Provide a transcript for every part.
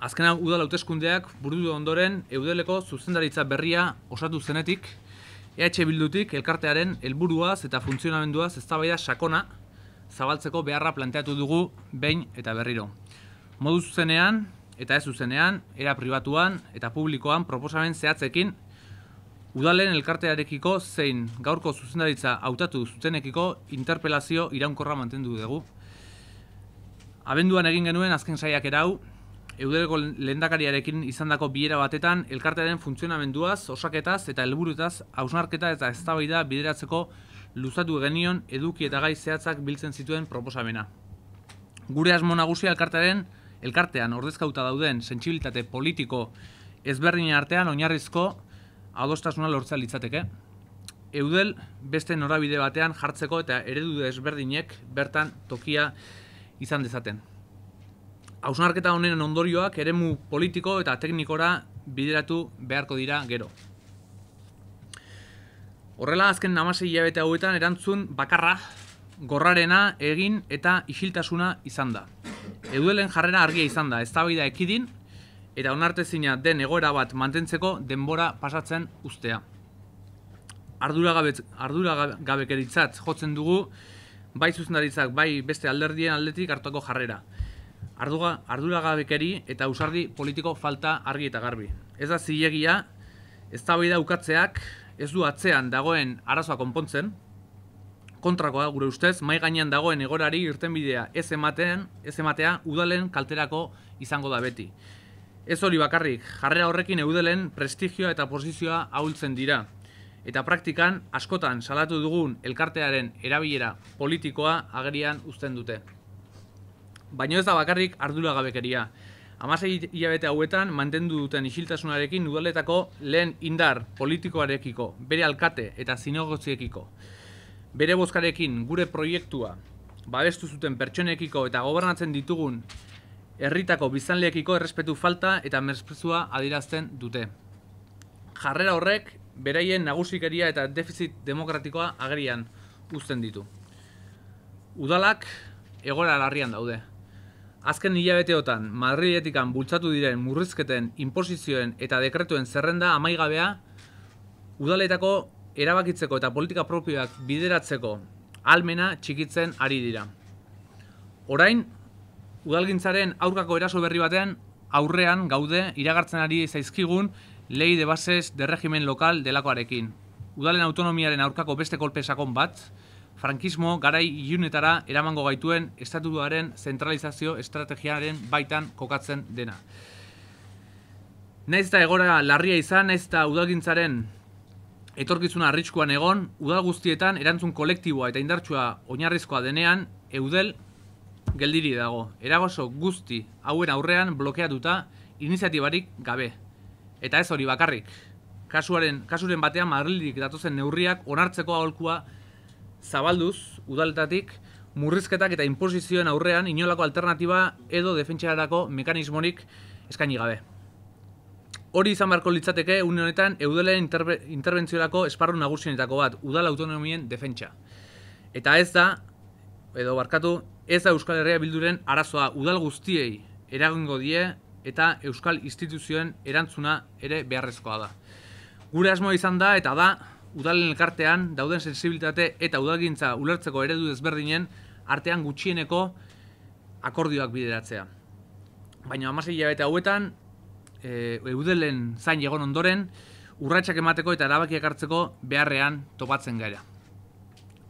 Azkenan udal hauteskundeak burudu ondoren eudeleko zuzendaritza berria osatu zenetik, EH Bildutik elkartearen helburuaz eta funtzionamenduaz eztabaida sakona zabaltzeko beharra planteatu dugu behin eta berriro. Modu zuzenean eta ez zuzenean, era pribatuan eta publikoan proposamen zehatzekin, udalen elkartearekiko zein gaurko zuzendaritza hautatu zutenekiko interpelazio iraunkorra mantendu dugu. Abenduan egin genuen azken saiak erau, eudeleko lehendakariarekin izandako biera batetan elkartearen funtzionamenduaz, osaketaz eta helburutaz hausnarketa eta eztabaida bideratzeko luzatu genion eduki eta gai zehatzak biltzen zituen proposamena. Gure asmo nagusia elkartearen elkartean ordezkauta dauden sentsibilitate politiko ezberdin artean oinarrizko adostasuna lortza litzateke. Eudel beste norabide batean jartzeko eta eredu ezberdinek bertan tokia izan dezaten hausnarketa honen ondorioak eremu politiko eta teknikora bideratu beharko dira gero. Horrela, azken namase hilabete hauetan erantzun bakarra, gorrarena egin eta isiltasuna izan da. Eduelen jarrera argia izan da, ez ekidin, eta onartezina den egoera bat mantentzeko denbora pasatzen ustea. Ardura, gabe, ardura gabekeritzat jotzen dugu, bai zuzendaritzak, bai beste alderdien aldetik hartuako jarrera arduga, ardura gabekeri eta usardi politiko falta argi eta garbi. Ez da zilegia, ez da bai daukatzeak, ez du atzean dagoen arazoa konpontzen, kontrakoa gure ustez, mai gainean dagoen egorari irtenbidea ez ematen, ez ematea udalen kalterako izango da beti. Ez hori bakarrik, jarrera horrekin eudelen prestigioa eta posizioa ahultzen dira. Eta praktikan, askotan salatu dugun elkartearen erabilera politikoa agerian uzten dute. Baina ez da bakarrik ardura gabekeria. Hamasei hilabete hauetan mantendu duten isiltasunarekin udaletako lehen indar politikoarekiko, bere alkate eta zinegotziekiko. Bere bozkarekin gure proiektua babestu zuten pertsonekiko eta gobernatzen ditugun herritako bizanleekiko errespetu falta eta mespezua adirazten dute. Jarrera horrek beraien nagusikeria eta defizit demokratikoa agerian uzten ditu. Udalak egora larrian daude. Azken hilabeteotan, Madridetikan bultzatu diren murrizketen, inposizioen eta dekretuen zerrenda amaigabea udaletako erabakitzeko eta politika propioak bideratzeko almena txikitzen ari dira. Orain, udalgintzaren aurkako eraso berri batean aurrean gaude iragartzen ari zaizkigun lehi de bases de regimen lokal delakoarekin. Udalen autonomiaren aurkako beste kolpesakon bat, frankismo garai iunetara eramango gaituen estatutuaren zentralizazio estrategiaren baitan kokatzen dena. Naiz eta egora larria izan, naiz eta udalgintzaren etorkizuna arritskoan egon, udal guztietan erantzun kolektiboa eta indartsua oinarrizkoa denean, eudel geldiri dago. Eragoso guzti hauen aurrean blokeatuta iniziatibarik gabe. Eta ez hori bakarrik. Kasuaren, kasuren batean Madrildik datozen neurriak onartzeko aholkua zabalduz, udaletatik, murrizketak eta imposizioen aurrean inolako alternatiba edo defentsiarako mekanismonik eskaini gabe. Hori izan beharko litzateke une honetan eudelen interbe, interbentziorako esparru nagusienetako bat, udal autonomien defentsa. Eta ez da, edo barkatu, ez da Euskal Herria Bilduren arazoa udal guztiei eragingo die eta Euskal instituzioen erantzuna ere beharrezkoa da. Gure asmoa izan da eta da, udalen elkartean dauden sensibilitate eta udalgintza ulertzeko eredu ezberdinen artean gutxieneko akordioak bideratzea. Baina amasei jabete hauetan, e, eudelen zain egon ondoren, urratsak emateko eta erabakiak hartzeko beharrean topatzen gara.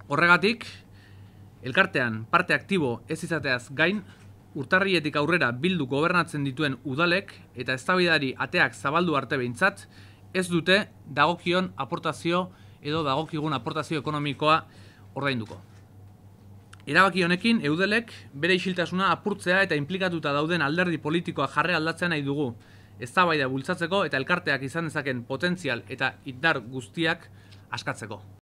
Horregatik, elkartean parte aktibo ez izateaz gain, urtarrietik aurrera bildu gobernatzen dituen udalek eta eztabaidari ateak zabaldu arte behintzat, ez dute dagokion aportazio edo dagokigun aportazio ekonomikoa ordainduko. Erabaki honekin eudelek bere isiltasuna apurtzea eta inplikatuta dauden alderdi politikoa jarre aldatzen nahi dugu eztabaida bultzatzeko eta elkarteak izan dezaken potentzial eta indar guztiak askatzeko.